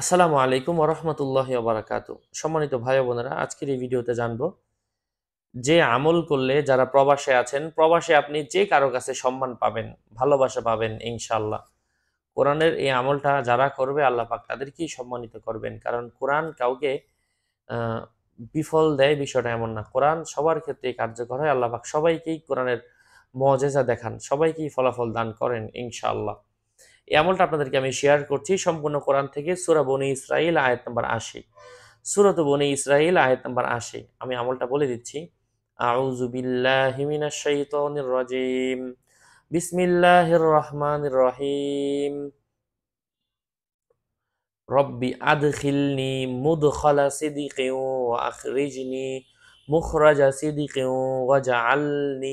আসসালামু আলাইকুম ওরহমতুল্লাহ বারাকাত সম্মানিত ভাই বোনেরা আজকের এই ভিডিওতে জানব যে আমল করলে যারা প্রবাসে আছেন প্রবাসে আপনি যে কারো কাছে সম্মান পাবেন ভালোবাসা পাবেন ইনশাল্লাহ কোরআনের এই আমলটা যারা করবে আল্লাহ পাক তাদেরকেই সম্মানিত করবেন কারণ কোরআন কাউকে বিফল দেয় বিষয়টা এমন না কোরআন সবার ক্ষেত্রেই কার্যকর হয় আল্লাহ পাক সবাইকেই কোরআনের মজেজা দেখান সবাইকেই ফলাফল দান করেন ইনশাআল্লাহ এমনটা আপনাদেরকে আমি শেয়ার করছি সম্পূর্ণ কোরআন থেকে সুরা বনি ইসরাইল আয়াত নাম্বার আশি সুরত বনি ইসরাইল আয়াত নাম্বার আশি আমি আমলটা বলে দিচ্ছি আউযু রাজিম বিসমিল্লাহির রহমানির রহিম রব্বি আদখিলনি মুদখালা সিদিকিন ওয়া আখরিজনি মুখরাজা সিদিকিন ওয়াজআলনি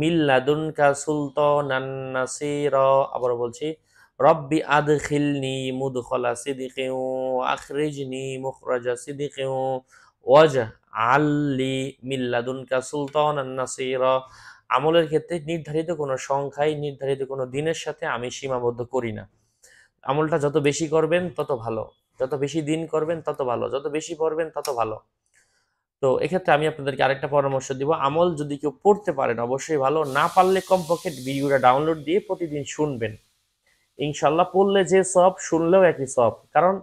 মিল্লাদুনকা সুলতানান নাসীরা আবার বলছি রব্বি আদখিলনি মুদখলা সিদিকিন আখরিজনি মুখরাজা সিদিকিন আল্লি মিল্লাদুনকা সুলতানান নাসীরা আমলের ক্ষেত্রে নির্ধারিত কোনো সংখ্যায় নির্ধারিত কোনো দিনের সাথে আমি সীমাবদ্ধ করি না আমলটা যত বেশি করবেন তত ভালো যত বেশি দিন করবেন তত ভালো যত বেশি পড়বেন তত ভালো তো এক্ষেত্রে আমি আপনাদেরকে আরেকটা পরামর্শ দিব আমল যদি কেউ পড়তে পারেন অবশ্যই ভালো না পারলে কমপক্ষে ভিডিওটা ডাউনলোড দিয়ে প্রতিদিন শুনবেন ইনশাল্লাহ পড়লে যে সব শুনলেও একই সব কারণ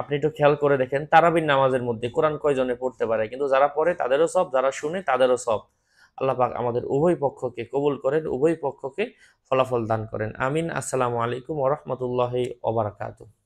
আপনি একটু খেয়াল করে দেখেন তারাবির নামাজের মধ্যে কোরআন কয়জনে পড়তে পারে কিন্তু যারা পড়ে তাদেরও সব যারা শুনে তাদেরও সব আল্লাহ পাক আমাদের উভয় পক্ষকে কবুল করেন উভয় পক্ষকে ফলাফল দান করেন আমিন আসসালামু আলাইকুম ওরহমতুল্লাহ ওবরাকাতু